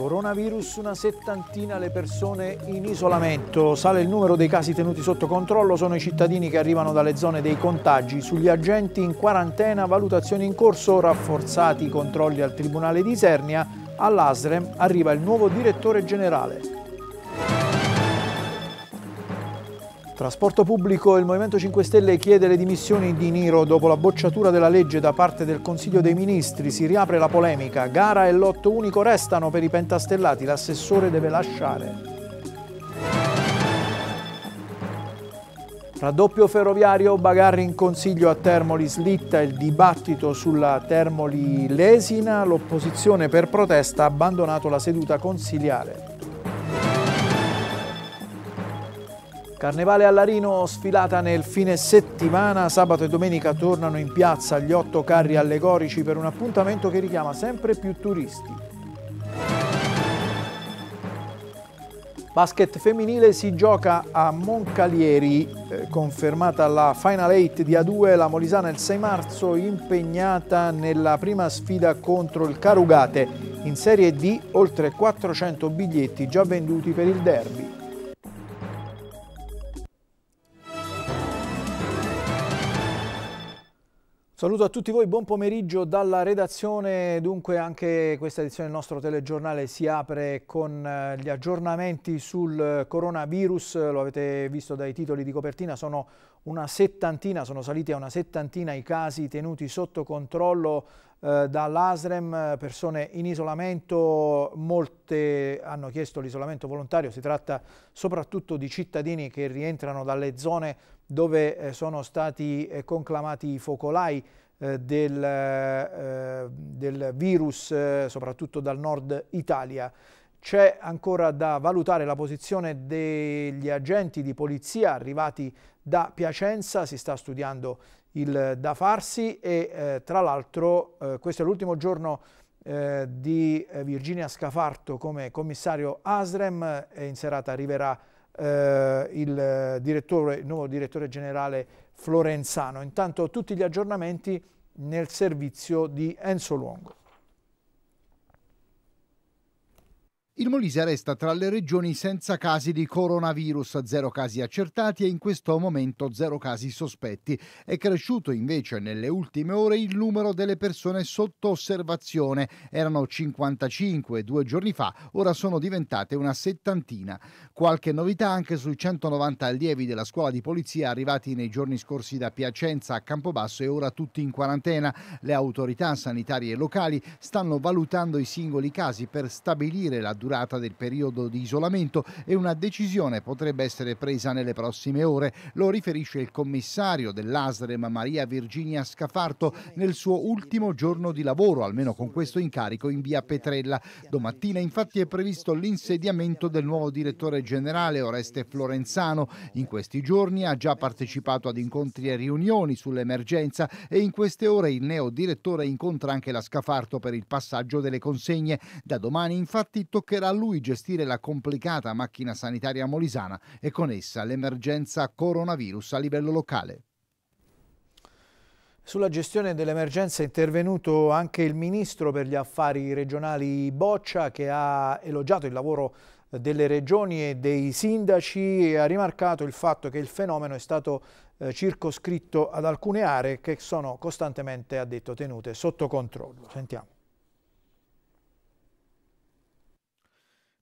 Coronavirus, una settantina le persone in isolamento. Sale il numero dei casi tenuti sotto controllo, sono i cittadini che arrivano dalle zone dei contagi. Sugli agenti in quarantena, valutazioni in corso, rafforzati i controlli al Tribunale di Isernia. All'Asrem arriva il nuovo direttore generale. Trasporto pubblico, il Movimento 5 Stelle chiede le dimissioni di Niro dopo la bocciatura della legge da parte del Consiglio dei Ministri. Si riapre la polemica. Gara e lotto unico restano per i pentastellati. L'assessore deve lasciare. Raddoppio ferroviario, Bagarri in consiglio a Termoli, slitta il dibattito sulla Termoli-Lesina, l'opposizione per protesta ha abbandonato la seduta consiliare. Carnevale a Larino sfilata nel fine settimana, sabato e domenica tornano in piazza gli otto carri allegorici per un appuntamento che richiama sempre più turisti. Basket femminile si gioca a Moncalieri, eh, confermata la Final 8 di A2, la Molisana il 6 marzo impegnata nella prima sfida contro il Carugate, in Serie D oltre 400 biglietti già venduti per il derby. Saluto a tutti voi, buon pomeriggio dalla redazione. Dunque anche questa edizione del nostro telegiornale si apre con eh, gli aggiornamenti sul coronavirus. Lo avete visto dai titoli di copertina, sono una settantina, sono saliti a una settantina i casi tenuti sotto controllo eh, dall'ASREM, persone in isolamento, molte hanno chiesto l'isolamento volontario, si tratta soprattutto di cittadini che rientrano dalle zone dove eh, sono stati eh, conclamati i focolai eh, del, del virus, soprattutto dal nord Italia. C'è ancora da valutare la posizione degli agenti di polizia arrivati da Piacenza, si sta studiando il da farsi e eh, tra l'altro eh, questo è l'ultimo giorno eh, di Virginia Scafarto come commissario ASREM e in serata arriverà eh, il, direttore, il nuovo direttore generale Florenzano. Intanto tutti gli aggiornamenti nel servizio di Enzo Luongo. Il Molise resta tra le regioni senza casi di coronavirus, zero casi accertati e in questo momento zero casi sospetti. È cresciuto invece nelle ultime ore il numero delle persone sotto osservazione. Erano 55 due giorni fa, ora sono diventate una settantina. Qualche novità anche sui 190 allievi della scuola di polizia arrivati nei giorni scorsi da Piacenza a Campobasso e ora tutti in quarantena. Le autorità sanitarie locali stanno valutando i singoli casi per stabilire la durata durata del periodo di isolamento e una decisione potrebbe essere presa nelle prossime ore. Lo riferisce il commissario dell'ASREM Maria Virginia Scafarto nel suo ultimo giorno di lavoro, almeno con questo incarico, in via Petrella. Domattina infatti è previsto l'insediamento del nuovo direttore generale Oreste Florenzano. In questi giorni ha già partecipato ad incontri e riunioni sull'emergenza e in queste ore il neo direttore incontra anche la Scafarto per il passaggio delle consegne. Da domani infatti toccherà toccherà a lui gestire la complicata macchina sanitaria molisana e con essa l'emergenza coronavirus a livello locale. Sulla gestione dell'emergenza è intervenuto anche il ministro per gli affari regionali Boccia che ha elogiato il lavoro delle regioni e dei sindaci e ha rimarcato il fatto che il fenomeno è stato eh, circoscritto ad alcune aree che sono costantemente, ha detto, tenute sotto controllo. Sentiamo.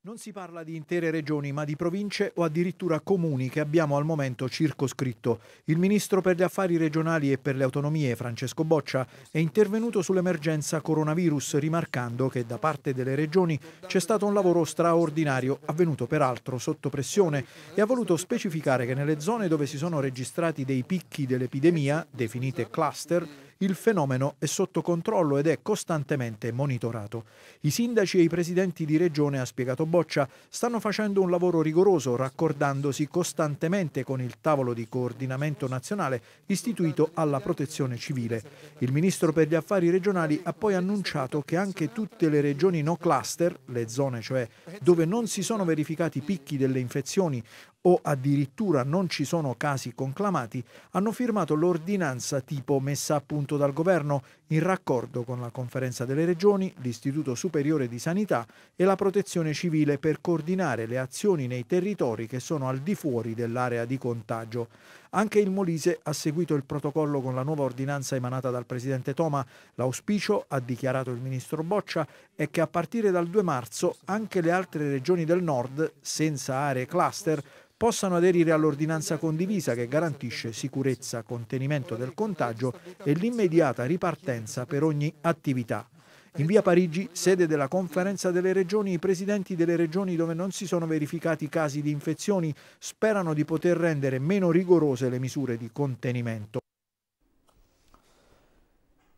Non si parla di intere regioni, ma di province o addirittura comuni che abbiamo al momento circoscritto. Il ministro per gli affari regionali e per le autonomie, Francesco Boccia, è intervenuto sull'emergenza coronavirus, rimarcando che da parte delle regioni c'è stato un lavoro straordinario, avvenuto peraltro sotto pressione, e ha voluto specificare che nelle zone dove si sono registrati dei picchi dell'epidemia, definite cluster, il fenomeno è sotto controllo ed è costantemente monitorato. I sindaci e i presidenti di regione, ha spiegato Boccia, stanno facendo un lavoro rigoroso, raccordandosi costantemente con il tavolo di coordinamento nazionale istituito alla protezione civile. Il ministro per gli affari regionali ha poi annunciato che anche tutte le regioni no cluster, le zone cioè dove non si sono verificati picchi delle infezioni o addirittura non ci sono casi conclamati, hanno firmato l'ordinanza tipo messa a punto dal governo in raccordo con la Conferenza delle Regioni, l'Istituto Superiore di Sanità e la Protezione Civile per coordinare le azioni nei territori che sono al di fuori dell'area di contagio. Anche il Molise ha seguito il protocollo con la nuova ordinanza emanata dal presidente Toma. L'auspicio, ha dichiarato il ministro Boccia, è che a partire dal 2 marzo anche le altre regioni del nord, senza aree cluster, possano aderire all'ordinanza condivisa che garantisce sicurezza, contenimento del contagio e l'immediata ripartenza per ogni attività. In via Parigi, sede della conferenza delle regioni, i presidenti delle regioni dove non si sono verificati casi di infezioni sperano di poter rendere meno rigorose le misure di contenimento.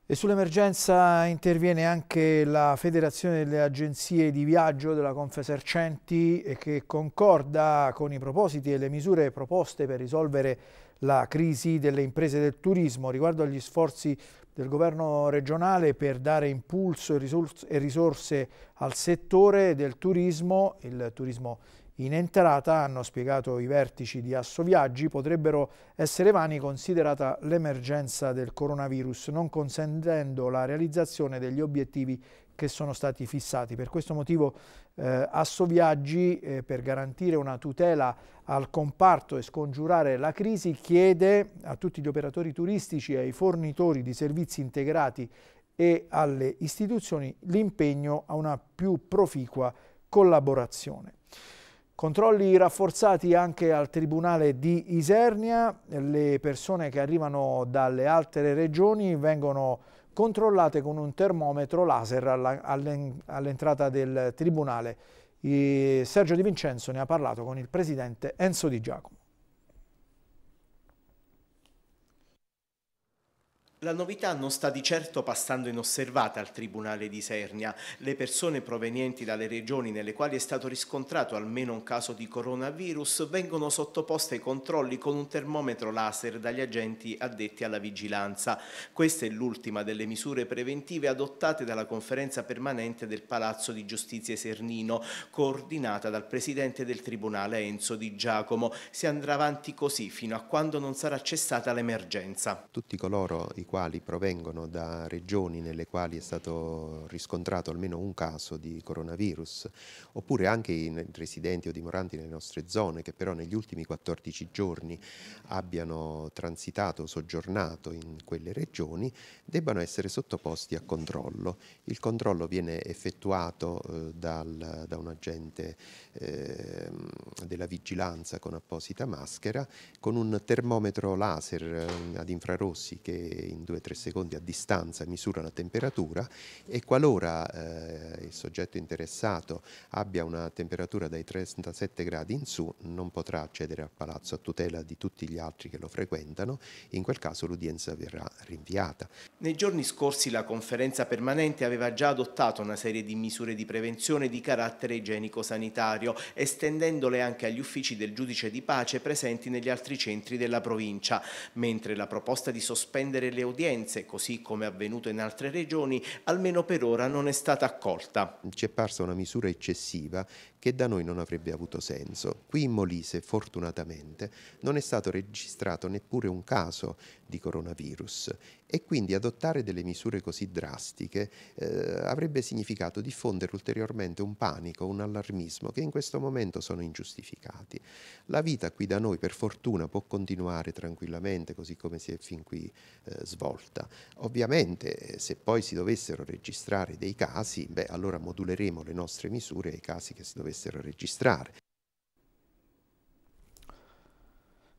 E sull'emergenza interviene anche la Federazione delle Agenzie di Viaggio della Confesercenti eh, che concorda con i propositi e le misure proposte per risolvere la crisi delle imprese del turismo riguardo agli sforzi del governo regionale per dare impulso e risorse al settore del turismo, il turismo in entrata, hanno spiegato i vertici di Assoviaggi, potrebbero essere vani considerata l'emergenza del coronavirus, non consentendo la realizzazione degli obiettivi che sono stati fissati. Per questo motivo eh, Assoviaggi, eh, per garantire una tutela al comparto e scongiurare la crisi, chiede a tutti gli operatori turistici ai fornitori di servizi integrati e alle istituzioni l'impegno a una più proficua collaborazione. Controlli rafforzati anche al Tribunale di Isernia, le persone che arrivano dalle altre regioni vengono controllate con un termometro laser all'entrata del tribunale. Sergio Di Vincenzo ne ha parlato con il presidente Enzo Di Giacomo. La novità non sta di certo passando inosservata al Tribunale di Sernia. Le persone provenienti dalle regioni nelle quali è stato riscontrato almeno un caso di coronavirus vengono sottoposte ai controlli con un termometro laser dagli agenti addetti alla vigilanza. Questa è l'ultima delle misure preventive adottate dalla conferenza permanente del Palazzo di Giustizia Sernino, coordinata dal Presidente del Tribunale Enzo Di Giacomo. Si andrà avanti così fino a quando non sarà cessata l'emergenza. Tutti coloro i quali provengono da regioni nelle quali è stato riscontrato almeno un caso di coronavirus, oppure anche i residenti o dimoranti nelle nostre zone che però negli ultimi 14 giorni abbiano transitato o soggiornato in quelle regioni, debbano essere sottoposti a controllo. Il controllo viene effettuato eh, dal, da un agente eh, della vigilanza con apposita maschera, con un termometro laser eh, ad infrarossi che in in 2-3 secondi a distanza misura la temperatura e qualora eh, il soggetto interessato abbia una temperatura dai 37 gradi in su non potrà accedere al palazzo a tutela di tutti gli altri che lo frequentano, in quel caso l'udienza verrà rinviata. Nei giorni scorsi la conferenza permanente aveva già adottato una serie di misure di prevenzione di carattere igienico-sanitario, estendendole anche agli uffici del giudice di pace presenti negli altri centri della provincia, mentre la proposta di sospendere le udienze, così come avvenuto in altre regioni, almeno per ora non è stata accolta. Ci è parsa una misura eccessiva che da noi non avrebbe avuto senso. Qui in Molise, fortunatamente, non è stato registrato neppure un caso di coronavirus e quindi adottare delle misure così drastiche eh, avrebbe significato diffondere ulteriormente un panico, un allarmismo che in questo momento sono ingiustificati. La vita qui da noi, per fortuna, può continuare tranquillamente così come si è fin qui eh, svolta. Ovviamente, eh, se poi si dovessero registrare dei casi, beh, allora moduleremo le nostre misure ai casi che si dovessero dovessero registrare.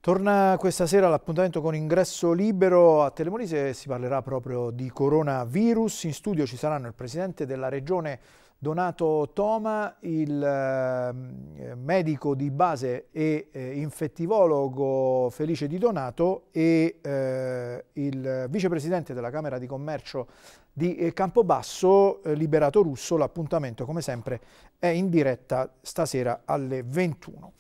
Torna questa sera l'appuntamento con ingresso libero a Telemonise, si parlerà proprio di coronavirus, in studio ci saranno il Presidente della Regione Donato Toma, il ehm, medico di base e eh, infettivologo Felice Di Donato e eh, il vicepresidente della Camera di Commercio di eh, Campobasso, Liberato Russo. L'appuntamento, come sempre, è in diretta stasera alle 21.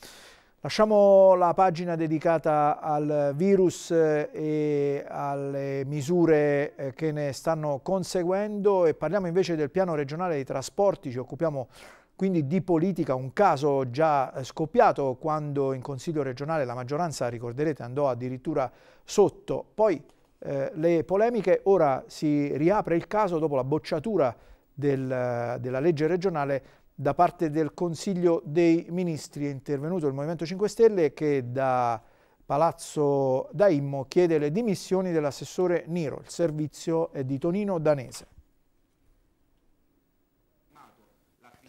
Lasciamo la pagina dedicata al virus eh, e alle misure eh, che ne stanno conseguendo e parliamo invece del piano regionale dei trasporti, ci occupiamo quindi di politica, un caso già eh, scoppiato quando in Consiglio regionale la maggioranza, ricorderete, andò addirittura sotto. Poi eh, le polemiche, ora si riapre il caso dopo la bocciatura del, della legge regionale da parte del Consiglio dei Ministri è intervenuto il Movimento 5 Stelle che da Palazzo Daimmo chiede le dimissioni dell'assessore Niro. Il servizio è di Tonino Danese.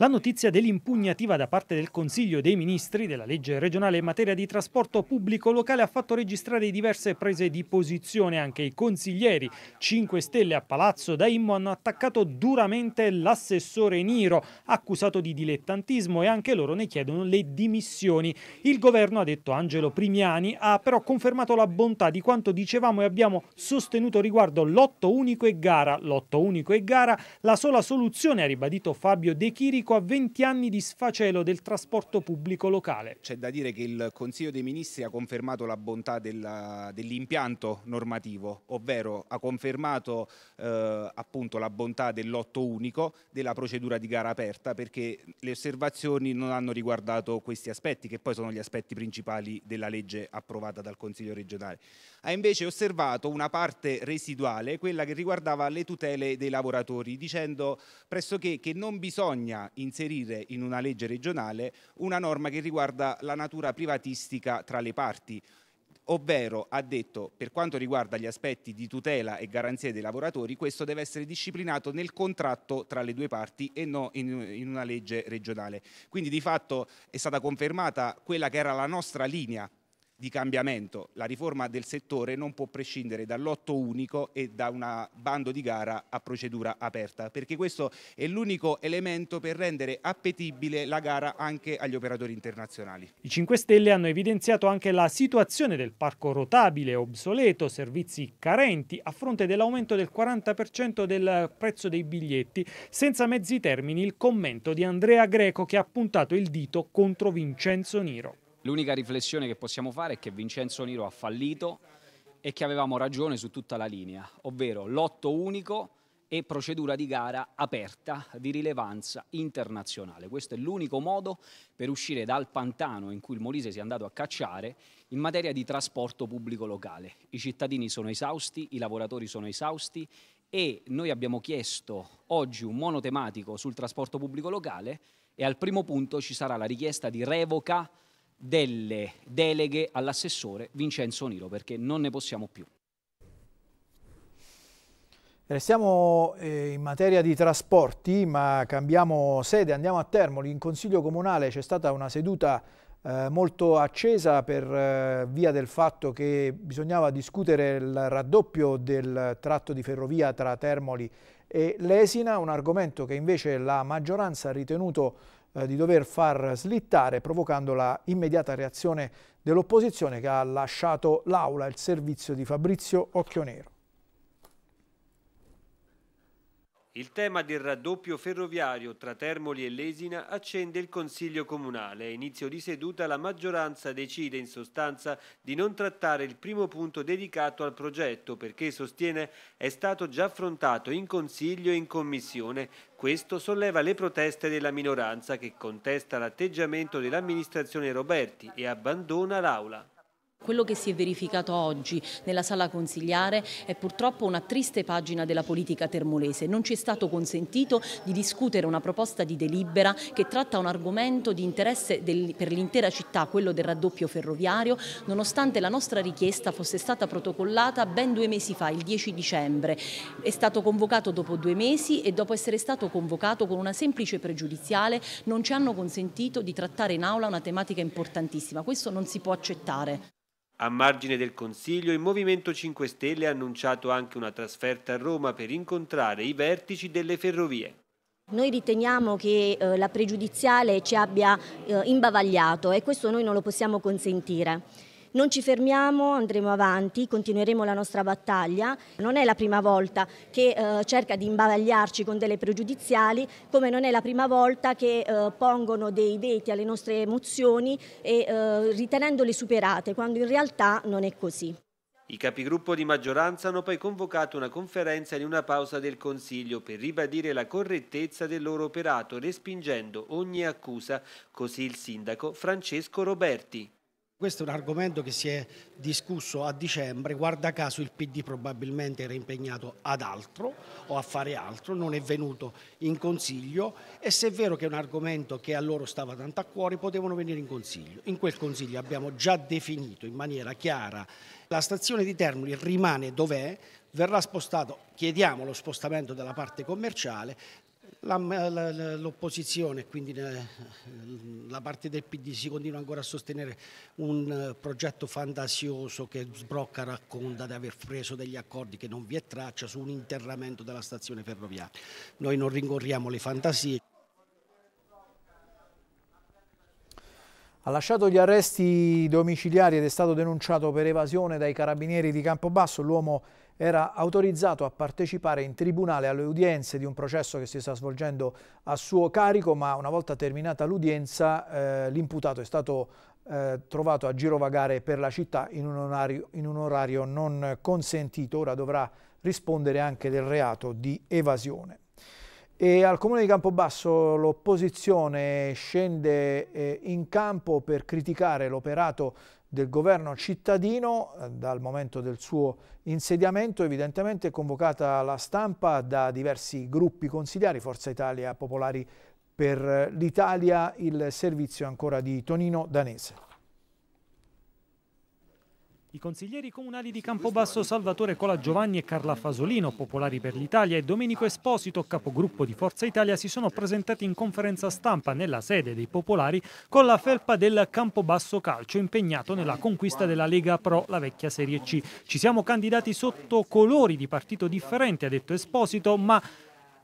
La notizia dell'impugnativa da parte del Consiglio dei Ministri della legge regionale in materia di trasporto pubblico locale ha fatto registrare diverse prese di posizione. Anche i consiglieri 5 Stelle a Palazzo da Immo hanno attaccato duramente l'assessore Niro, accusato di dilettantismo e anche loro ne chiedono le dimissioni. Il governo, ha detto Angelo Primiani, ha però confermato la bontà di quanto dicevamo e abbiamo sostenuto riguardo lotto unico e gara. Lotto unico e gara, la sola soluzione, ha ribadito Fabio De Chirico, a 20 anni di sfacelo del trasporto pubblico locale. C'è da dire che il Consiglio dei Ministri ha confermato la bontà dell'impianto normativo, ovvero ha confermato eh, appunto la bontà dell'otto unico, della procedura di gara aperta, perché le osservazioni non hanno riguardato questi aspetti, che poi sono gli aspetti principali della legge approvata dal Consiglio regionale. Ha invece osservato una parte residuale, quella che riguardava le tutele dei lavoratori, dicendo pressoché che non bisogna inserire in una legge regionale una norma che riguarda la natura privatistica tra le parti, ovvero ha detto per quanto riguarda gli aspetti di tutela e garanzia dei lavoratori questo deve essere disciplinato nel contratto tra le due parti e non in, una legge regionale. Quindi di fatto è stata confermata quella che era la nostra linea di cambiamento. La riforma del settore non può prescindere dal lotto unico e da un bando di gara a procedura aperta, perché questo è l'unico elemento per rendere appetibile la gara anche agli operatori internazionali. I 5 Stelle hanno evidenziato anche la situazione del parco rotabile, obsoleto, servizi carenti, a fronte dell'aumento del 40% del prezzo dei biglietti, senza mezzi termini il commento di Andrea Greco che ha puntato il dito contro Vincenzo Niro. L'unica riflessione che possiamo fare è che Vincenzo Niro ha fallito e che avevamo ragione su tutta la linea, ovvero lotto unico e procedura di gara aperta di rilevanza internazionale. Questo è l'unico modo per uscire dal pantano in cui il Molise si è andato a cacciare in materia di trasporto pubblico locale. I cittadini sono esausti, i lavoratori sono esausti e noi abbiamo chiesto oggi un monotematico sul trasporto pubblico locale e al primo punto ci sarà la richiesta di revoca delle deleghe all'assessore Vincenzo Niro perché non ne possiamo più. Restiamo eh, in materia di trasporti ma cambiamo sede, andiamo a Termoli. In Consiglio Comunale c'è stata una seduta eh, molto accesa per eh, via del fatto che bisognava discutere il raddoppio del tratto di ferrovia tra Termoli e Lesina, un argomento che invece la maggioranza ha ritenuto eh, di dover far slittare provocando la immediata reazione dell'opposizione che ha lasciato l'aula, il servizio di Fabrizio Occhionero. Il tema del raddoppio ferroviario tra Termoli e Lesina accende il Consiglio Comunale. A inizio di seduta la maggioranza decide in sostanza di non trattare il primo punto dedicato al progetto perché, sostiene, è stato già affrontato in Consiglio e in Commissione. Questo solleva le proteste della minoranza che contesta l'atteggiamento dell'amministrazione Roberti e abbandona l'Aula. Quello che si è verificato oggi nella sala consigliare è purtroppo una triste pagina della politica termolese. Non ci è stato consentito di discutere una proposta di delibera che tratta un argomento di interesse del, per l'intera città, quello del raddoppio ferroviario, nonostante la nostra richiesta fosse stata protocollata ben due mesi fa, il 10 dicembre. È stato convocato dopo due mesi e dopo essere stato convocato con una semplice pregiudiziale non ci hanno consentito di trattare in aula una tematica importantissima. Questo non si può accettare. A margine del Consiglio, il Movimento 5 Stelle ha annunciato anche una trasferta a Roma per incontrare i vertici delle ferrovie. Noi riteniamo che eh, la pregiudiziale ci abbia eh, imbavagliato e questo noi non lo possiamo consentire. Non ci fermiamo, andremo avanti, continueremo la nostra battaglia. Non è la prima volta che eh, cerca di imbavagliarci con delle pregiudiziali, come non è la prima volta che eh, pongono dei veti alle nostre emozioni e, eh, ritenendole superate, quando in realtà non è così. I capigruppo di maggioranza hanno poi convocato una conferenza in una pausa del Consiglio per ribadire la correttezza del loro operato, respingendo ogni accusa, così il sindaco Francesco Roberti. Questo è un argomento che si è discusso a dicembre, guarda caso il PD probabilmente era impegnato ad altro o a fare altro, non è venuto in consiglio e se è vero che è un argomento che a loro stava tanto a cuore potevano venire in consiglio. In quel consiglio abbiamo già definito in maniera chiara la stazione di Termoli rimane dov'è, verrà spostato, chiediamo lo spostamento della parte commerciale, L'opposizione, quindi eh, la parte del PD, si continua ancora a sostenere un eh, progetto fantasioso che Sbrocca racconta di aver preso degli accordi che non vi è traccia su un interramento della stazione ferroviaria. Noi non rincorriamo le fantasie. Ha lasciato gli arresti domiciliari ed è stato denunciato per evasione dai carabinieri di Campobasso. L'uomo era autorizzato a partecipare in tribunale alle udienze di un processo che si sta svolgendo a suo carico, ma una volta terminata l'udienza eh, l'imputato è stato eh, trovato a girovagare per la città in un, orario, in un orario non consentito, ora dovrà rispondere anche del reato di evasione. E al Comune di Campobasso l'opposizione scende eh, in campo per criticare l'operato del governo cittadino eh, dal momento del suo insediamento, evidentemente è convocata la stampa da diversi gruppi consigliari, Forza Italia, Popolari per eh, l'Italia, il servizio ancora di Tonino Danese. I consiglieri comunali di Campobasso Salvatore Cola Giovanni e Carla Fasolino, popolari per l'Italia, e Domenico Esposito, capogruppo di Forza Italia, si sono presentati in conferenza stampa nella sede dei popolari con la felpa del Campobasso Calcio impegnato nella conquista della Lega Pro, la vecchia Serie C. Ci siamo candidati sotto colori di partito differente, ha detto Esposito, ma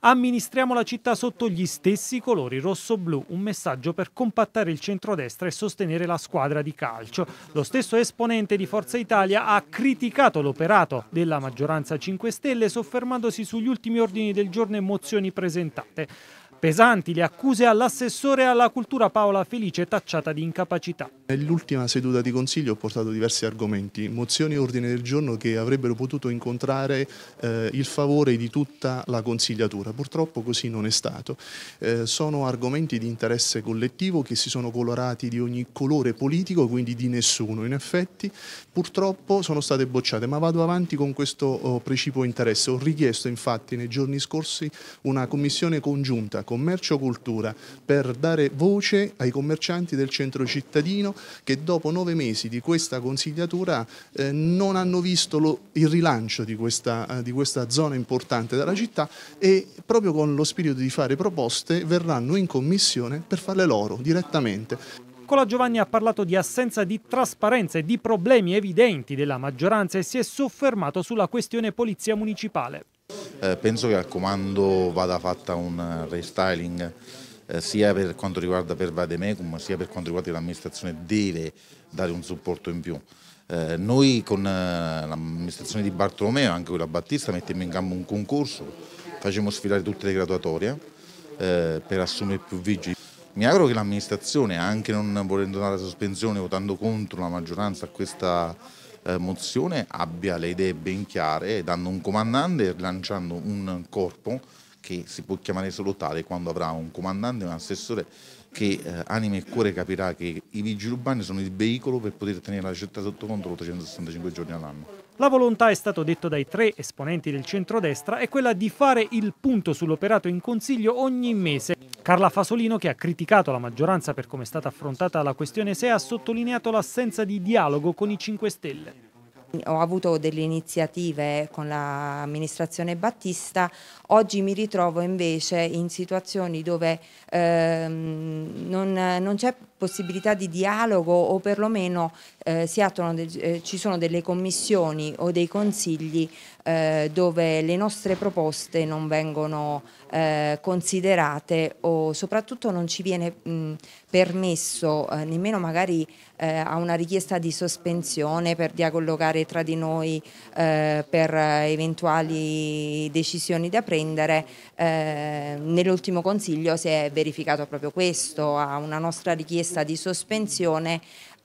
Amministriamo la città sotto gli stessi colori rosso-blu, un messaggio per compattare il centrodestra e sostenere la squadra di calcio. Lo stesso esponente di Forza Italia ha criticato l'operato della maggioranza 5 Stelle soffermandosi sugli ultimi ordini del giorno e mozioni presentate. Pesanti le accuse all'assessore alla cultura Paola Felice tacciata di incapacità. Nell'ultima seduta di consiglio ho portato diversi argomenti, mozioni e ordine del giorno che avrebbero potuto incontrare eh, il favore di tutta la consigliatura. Purtroppo così non è stato. Eh, sono argomenti di interesse collettivo che si sono colorati di ogni colore politico, quindi di nessuno in effetti. Purtroppo sono state bocciate, ma vado avanti con questo oh, precipuo interesse. Ho richiesto infatti nei giorni scorsi una commissione congiunta Commercio Cultura per dare voce ai commercianti del centro cittadino che dopo nove mesi di questa consigliatura eh, non hanno visto lo, il rilancio di questa, eh, di questa zona importante della città e proprio con lo spirito di fare proposte verranno in commissione per farle loro direttamente. Nicola Giovanni ha parlato di assenza di trasparenza e di problemi evidenti della maggioranza e si è soffermato sulla questione polizia municipale. Eh, penso che al comando vada fatta un eh, restyling eh, sia per quanto riguarda per Vademecum sia per quanto riguarda l'amministrazione deve dare un supporto in più. noi con l'amministrazione di Bartolomeo e anche quella Battista mettiamo in campo un concorso, facciamo sfilare tutte le graduatorie per assumere più vigili. Mi auguro che l'amministrazione, anche non volendo dare la sospensione, votando contro la maggioranza a questa eh, mozione abbia le idee ben chiare, dando un comandante e lanciando un corpo che si può chiamare solo tale quando avrà un comandante un assessore che eh, anima e cuore capirà che i vigili urbani sono il veicolo per poter tenere la città sotto controllo 365 giorni all'anno. La volontà, è stato detto dai tre esponenti del centrodestra, è quella di fare il punto sull'operato in Consiglio ogni mese. Carla Fasolino, che ha criticato la maggioranza per come è stata affrontata la questione SEA, ha sottolineato l'assenza di dialogo con i 5 Stelle. Ho avuto delle iniziative con l'amministrazione Battista, oggi mi ritrovo invece in situazioni dove ehm, non, non c'è possibilità di dialogo o perlomeno eh, eh, ci sono delle commissioni o dei consigli eh, dove le nostre proposte non vengono eh, considerate o soprattutto non ci viene mh, permesso eh, nemmeno magari eh, a una richiesta di sospensione per dialogare tra di noi per eventuali decisioni da prendere. Nell'ultimo consiglio si è verificato proprio questo, a una nostra richiesta richiesta di sospensione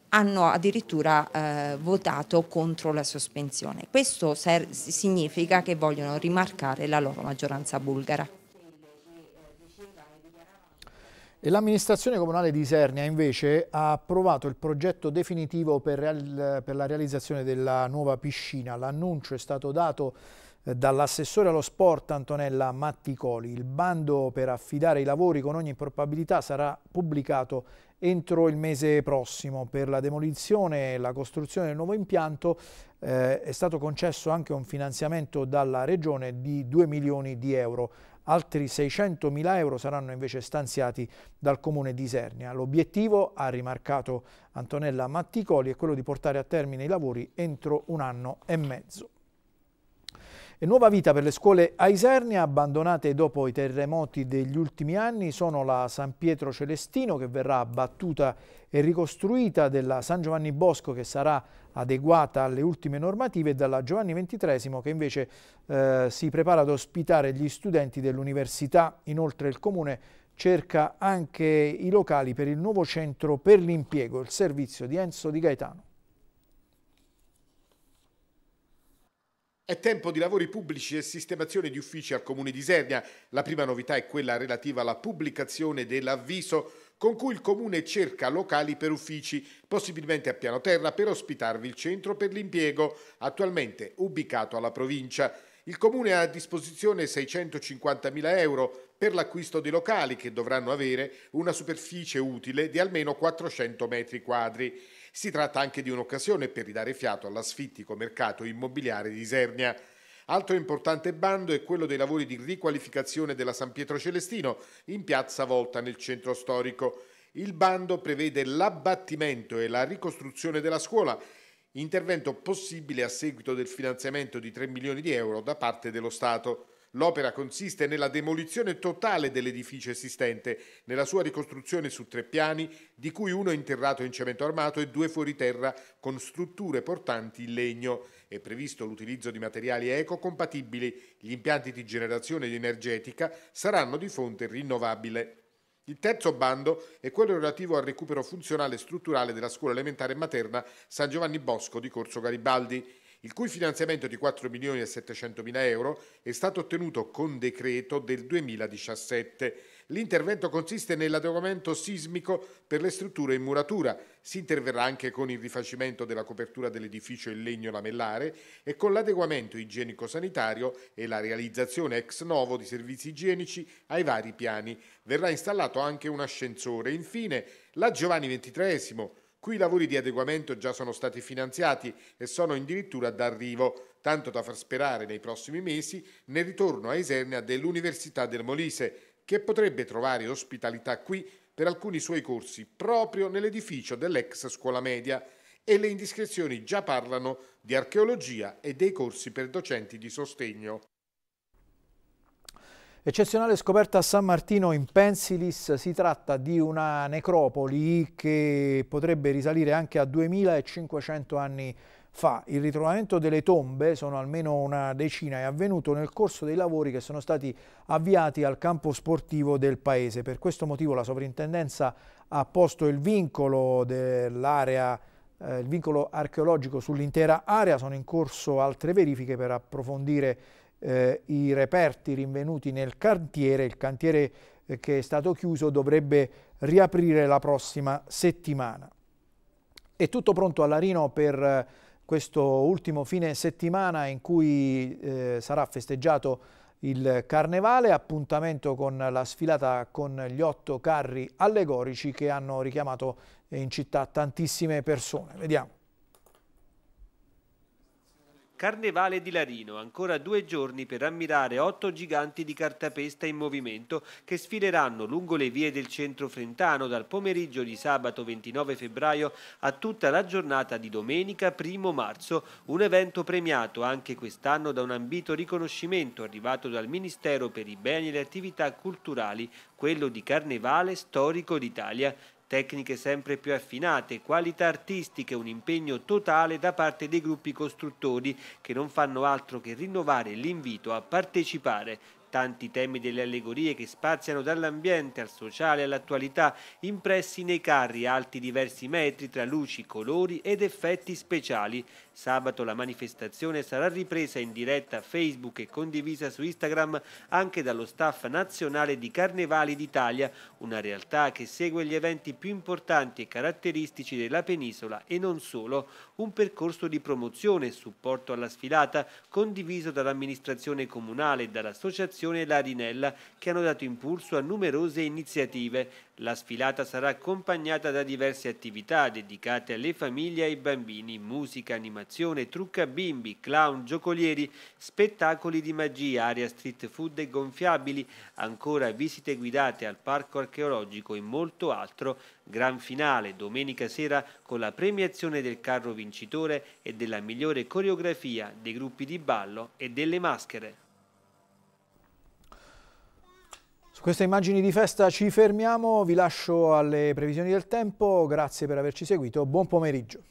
hanno addirittura eh, votato contro la sospensione. Questo significa che vogliono rimarcare la loro maggioranza bulgara. E L'amministrazione comunale di Isernia invece ha approvato il progetto definitivo per, real, per la realizzazione della nuova piscina. L'annuncio è stato dato eh, dall'assessore allo sport Antonella Matticoli. Il bando per affidare i lavori con ogni probabilità sarà pubblicato entro il mese prossimo. Per la demolizione e la costruzione del nuovo impianto eh, è stato concesso anche un finanziamento dalla Regione di 2 milioni di euro. Altri 600 mila euro saranno invece stanziati dal Comune di Isernia. L'obiettivo, ha rimarcato Antonella Matticoli, è quello di portare a termine i lavori entro un anno e mezzo. E nuova vita per le scuole a Isernia, abbandonate dopo i terremoti degli ultimi anni, sono la San Pietro Celestino che verrà abbattuta e ricostruita, della San Giovanni Bosco che sarà adeguata alle ultime normative e dalla Giovanni XXIII che invece eh, si prepara ad ospitare gli studenti dell'università. Inoltre il Comune cerca anche i locali per il nuovo centro per l'impiego, il servizio di Enzo Di Gaetano. È tempo di lavori pubblici e sistemazione di uffici al Comune di Isernia. La prima novità è quella relativa alla pubblicazione dell'avviso con cui il Comune cerca locali per uffici, possibilmente a piano terra, per ospitarvi il centro per l'impiego, attualmente ubicato alla provincia. Il Comune ha a disposizione 650.000 euro per l'acquisto dei locali che dovranno avere una superficie utile di almeno 400 metri quadri. Si tratta anche di un'occasione per ridare fiato all'asfittico mercato immobiliare di Isernia. Altro importante bando è quello dei lavori di riqualificazione della San Pietro Celestino in piazza Volta nel centro storico. Il bando prevede l'abbattimento e la ricostruzione della scuola, intervento possibile a seguito del finanziamento di 3 milioni di euro da parte dello Stato. L'opera consiste nella demolizione totale dell'edificio esistente, nella sua ricostruzione su tre piani, di cui uno interrato in cemento armato e due fuori terra con strutture portanti in legno. È previsto l'utilizzo di materiali ecocompatibili. Gli impianti di generazione di energetica saranno di fonte rinnovabile. Il terzo bando è quello relativo al recupero funzionale e strutturale della scuola elementare e materna San Giovanni Bosco di Corso Garibaldi il cui finanziamento di 4 milioni e 700 mila euro è stato ottenuto con decreto del 2017. L'intervento consiste nell'adeguamento sismico per le strutture in muratura. Si interverrà anche con il rifacimento della copertura dell'edificio in legno lamellare e con l'adeguamento igienico-sanitario e la realizzazione ex novo di servizi igienici ai vari piani. Verrà installato anche un ascensore. Infine, la Giovanni XXIII Qui i lavori di adeguamento già sono stati finanziati e sono addirittura d'arrivo, tanto da far sperare nei prossimi mesi nel ritorno a Isernia dell'Università del Molise, che potrebbe trovare ospitalità qui per alcuni suoi corsi proprio nell'edificio dell'ex scuola media e le indiscrezioni già parlano di archeologia e dei corsi per docenti di sostegno. Eccezionale scoperta a San Martino in Pensilis, si tratta di una necropoli che potrebbe risalire anche a 2500 anni fa. Il ritrovamento delle tombe, sono almeno una decina, è avvenuto nel corso dei lavori che sono stati avviati al campo sportivo del paese. Per questo motivo la sovrintendenza ha posto il vincolo dell'area eh, il vincolo archeologico sull'intera area, sono in corso altre verifiche per approfondire eh, i reperti rinvenuti nel cantiere, il cantiere eh, che è stato chiuso dovrebbe riaprire la prossima settimana. È tutto pronto a Larino per eh, questo ultimo fine settimana in cui eh, sarà festeggiato il Carnevale, appuntamento con la sfilata con gli otto carri allegorici che hanno richiamato in città tantissime persone. Vediamo. Carnevale di Larino, ancora due giorni per ammirare otto giganti di cartapesta in movimento che sfileranno lungo le vie del centro frentano dal pomeriggio di sabato 29 febbraio a tutta la giornata di domenica 1 marzo, un evento premiato anche quest'anno da un ambito riconoscimento arrivato dal Ministero per i beni e le attività culturali, quello di Carnevale storico d'Italia, tecniche sempre più affinate, qualità artistiche, un impegno totale da parte dei gruppi costruttori che non fanno altro che rinnovare l'invito a partecipare tanti temi delle allegorie che spaziano dall'ambiente al sociale all'attualità, impressi nei carri alti diversi metri tra luci, colori ed effetti speciali. Sabato la manifestazione sarà ripresa in diretta a Facebook e condivisa su Instagram anche dallo staff nazionale di Carnevali d'Italia, una realtà che segue gli eventi più importanti e caratteristici della penisola e non solo, un percorso di promozione e supporto alla sfilata condiviso dall'amministrazione comunale e dall'associazione Fondazione e l'Arinella che hanno dato impulso a numerose iniziative. La sfilata sarà accompagnata da diverse attività dedicate alle famiglie e ai bambini, musica, animazione, trucca bimbi, clown, giocolieri, spettacoli di magia, area street food e gonfiabili, ancora visite guidate al parco archeologico e molto altro. Gran finale domenica sera con la premiazione del carro vincitore e della migliore coreografia dei gruppi di ballo e delle maschere. queste immagini di festa ci fermiamo, vi lascio alle previsioni del tempo, grazie per averci seguito, buon pomeriggio.